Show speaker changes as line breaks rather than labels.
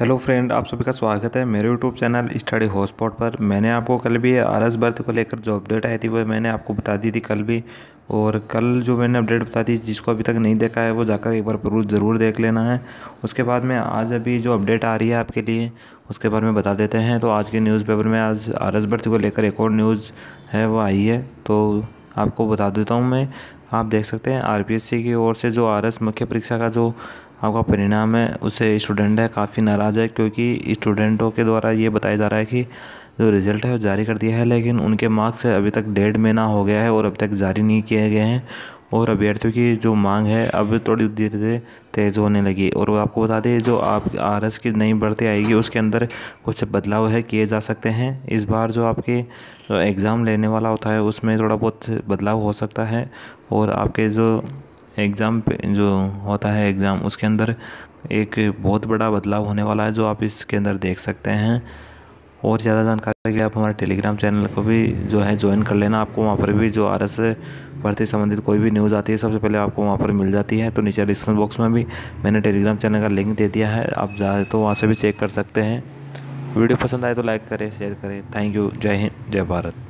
hello friend आप सभी का स्वागत है मेरे यूट्यूब चैनल स्टडी हॉटस्पॉट पर मैंने आपको कल भी आर एस बर्थ को लेकर जो अपडेट आई थी वो मैंने आपको बता दी थी कल भी और कल जो मैंने अपडेट बता दी जिसको अभी तक नहीं देखा है वो जाकर एक बार जरूर ज़रूर देख लेना है उसके बाद में आज अभी जो अपडेट आ रही है आपके लिए उसके बारे में बता देते हैं तो आज के न्यूज़पेपर में आज आर एस बर्थ को लेकर एक और न्यूज़ है वो आई है तो आपको बता देता हूँ मैं आप देख सकते हैं सी की ओर से जो एस मुख्य परीक्षा का जो आपका परिणाम है उससे स्टूडेंट है काफ़ी नाराज़ है क्योंकि स्टूडेंटों के द्वारा ये बताया जा रहा है कि जो रिज़ल्ट है वो जारी कर दिया है लेकिन उनके मार्क्स अभी तक डेढ़ महीना हो गया है और अब तक जारी नहीं किए गए हैं और अभ्यर्थियों की जो मांग है अब थोड़ी धीरे धीरे तेज़ होने लगी और वो आपको बता दें जो आप आर एस की नई बढ़ती आएगी उसके अंदर कुछ बदलाव है किए जा सकते हैं इस बार जो आपके एग्ज़ाम लेने वाला होता है उसमें थोड़ा बहुत बदलाव हो सकता है और आपके जो एग्ज़ाम पे जो होता है एग्ज़ाम उसके अंदर एक बहुत बड़ा बदलाव होने वाला है जो आप इसके अंदर देख सकते हैं और ज़्यादा जानकारी के लिए आप हमारे टेलीग्राम चैनल को भी जो है ज्वाइन कर लेना आपको वहाँ पर भी जो आर एस भर्ती संबंधित कोई भी न्यूज़ आती है सबसे पहले आपको वहाँ पर मिल जाती है तो नीचे डिस्क्रिप्शन बॉक्स में भी मैंने टेलीग्राम चैनल का लिंक दे दिया है आप जाए तो वहाँ से भी चेक कर सकते हैं वीडियो पसंद आए तो लाइक करें शेयर करें थैंक यू जय हिंद जय भारत